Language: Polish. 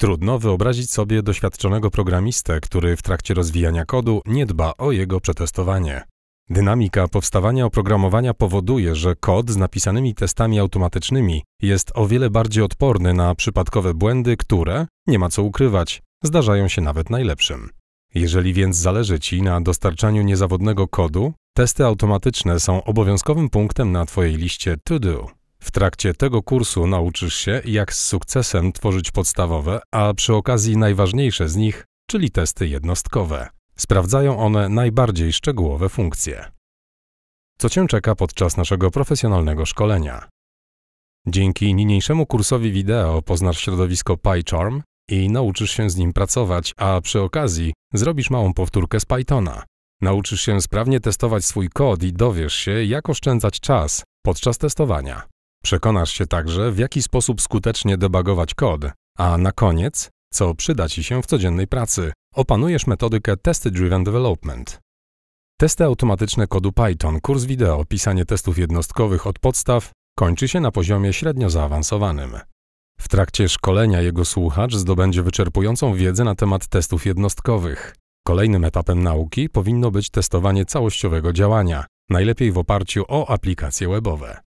Trudno wyobrazić sobie doświadczonego programistę, który w trakcie rozwijania kodu nie dba o jego przetestowanie. Dynamika powstawania oprogramowania powoduje, że kod z napisanymi testami automatycznymi jest o wiele bardziej odporny na przypadkowe błędy, które, nie ma co ukrywać, zdarzają się nawet najlepszym. Jeżeli więc zależy Ci na dostarczaniu niezawodnego kodu, testy automatyczne są obowiązkowym punktem na Twojej liście to do. W trakcie tego kursu nauczysz się, jak z sukcesem tworzyć podstawowe, a przy okazji najważniejsze z nich, czyli testy jednostkowe. Sprawdzają one najbardziej szczegółowe funkcje. Co Cię czeka podczas naszego profesjonalnego szkolenia? Dzięki niniejszemu kursowi wideo poznasz środowisko PyCharm i nauczysz się z nim pracować, a przy okazji zrobisz małą powtórkę z Pythona. Nauczysz się sprawnie testować swój kod i dowiesz się, jak oszczędzać czas podczas testowania. Przekonasz się także, w jaki sposób skutecznie debagować kod, a na koniec, co przyda Ci się w codziennej pracy. Opanujesz metodykę Test Driven Development. Testy automatyczne kodu Python, kurs wideo, pisanie testów jednostkowych od podstaw kończy się na poziomie średnio zaawansowanym. W trakcie szkolenia jego słuchacz zdobędzie wyczerpującą wiedzę na temat testów jednostkowych. Kolejnym etapem nauki powinno być testowanie całościowego działania, najlepiej w oparciu o aplikacje webowe.